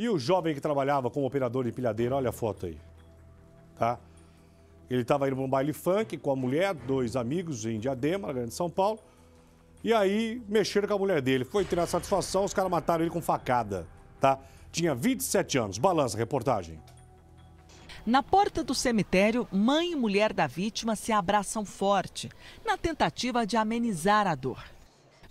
E o jovem que trabalhava como operador de pilhadeira, olha a foto aí. Tá? Ele estava indo para um baile funk com a mulher, dois amigos em Diadema, na Grande São Paulo. E aí mexeram com a mulher dele. Foi tirar satisfação, os caras mataram ele com facada. Tá? Tinha 27 anos. Balança, reportagem. Na porta do cemitério, mãe e mulher da vítima se abraçam forte, na tentativa de amenizar a dor.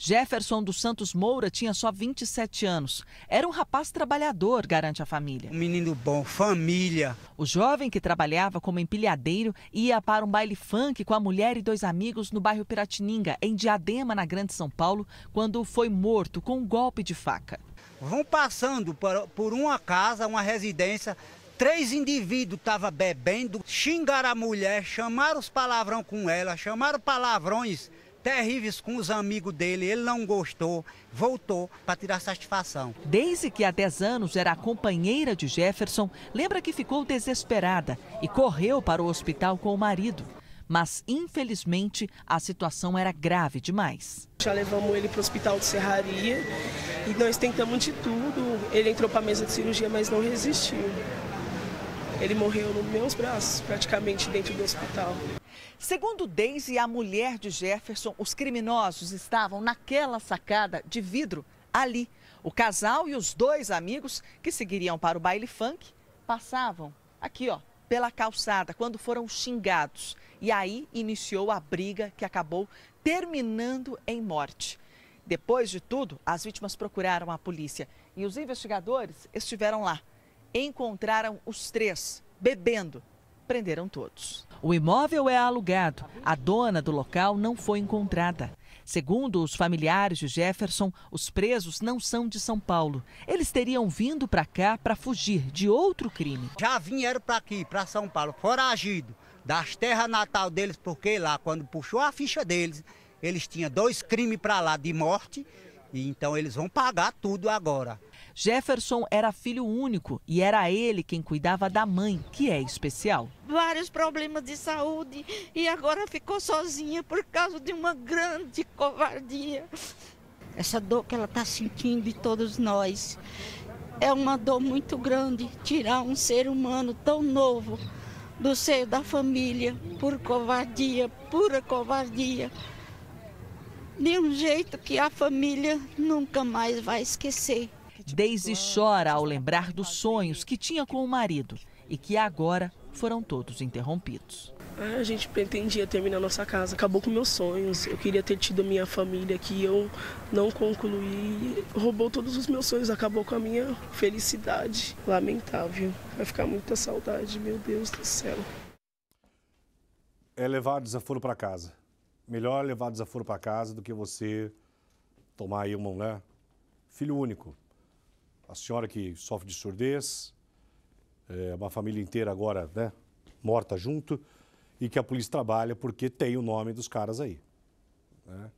Jefferson dos Santos Moura tinha só 27 anos. Era um rapaz trabalhador, garante a família. Um menino bom, família. O jovem que trabalhava como empilhadeiro ia para um baile funk com a mulher e dois amigos no bairro Piratininga, em Diadema, na Grande São Paulo, quando foi morto com um golpe de faca. Vão passando por uma casa, uma residência, três indivíduos estavam bebendo, xingaram a mulher, chamaram os palavrão com ela, chamaram palavrões terríveis com os amigos dele, ele não gostou, voltou para tirar satisfação. Desde que há 10 anos era companheira de Jefferson, lembra que ficou desesperada e correu para o hospital com o marido. Mas, infelizmente, a situação era grave demais. Já levamos ele para o hospital de Serraria e nós tentamos de tudo. Ele entrou para a mesa de cirurgia, mas não resistiu. Ele morreu nos meus braços, praticamente dentro do hospital. Segundo Denz e a mulher de Jefferson, os criminosos estavam naquela sacada de vidro ali. O casal e os dois amigos que seguiriam para o baile funk passavam aqui, ó, pela calçada quando foram xingados. E aí iniciou a briga que acabou terminando em morte. Depois de tudo, as vítimas procuraram a polícia e os investigadores estiveram lá encontraram os três bebendo. Prenderam todos. O imóvel é alugado. A dona do local não foi encontrada. Segundo os familiares de Jefferson, os presos não são de São Paulo. Eles teriam vindo para cá para fugir de outro crime. Já vieram para aqui, para São Paulo, foragido das terras natal deles, porque lá, quando puxou a ficha deles, eles tinham dois crimes para lá de morte e então eles vão pagar tudo agora. Jefferson era filho único e era ele quem cuidava da mãe, que é especial. Vários problemas de saúde e agora ficou sozinha por causa de uma grande covardia. Essa dor que ela está sentindo de todos nós é uma dor muito grande tirar um ser humano tão novo do seio da família por covardia, pura covardia de um jeito que a família nunca mais vai esquecer. Daisy chora ao lembrar dos sonhos que tinha com o marido e que agora foram todos interrompidos. Ah, a gente pretendia terminar nossa casa, acabou com meus sonhos. Eu queria ter tido a minha família que eu não concluí. Roubou todos os meus sonhos, acabou com a minha felicidade. Lamentável. Vai ficar muita saudade, meu Deus do céu. É levar desaforo para casa melhor levar desaforo para casa do que você tomar aí uma, né? Filho único. A senhora que sofre de surdez, é uma família inteira agora, né? Morta junto e que a polícia trabalha porque tem o nome dos caras aí. Né?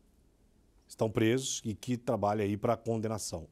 Estão presos e que trabalha aí para condenação.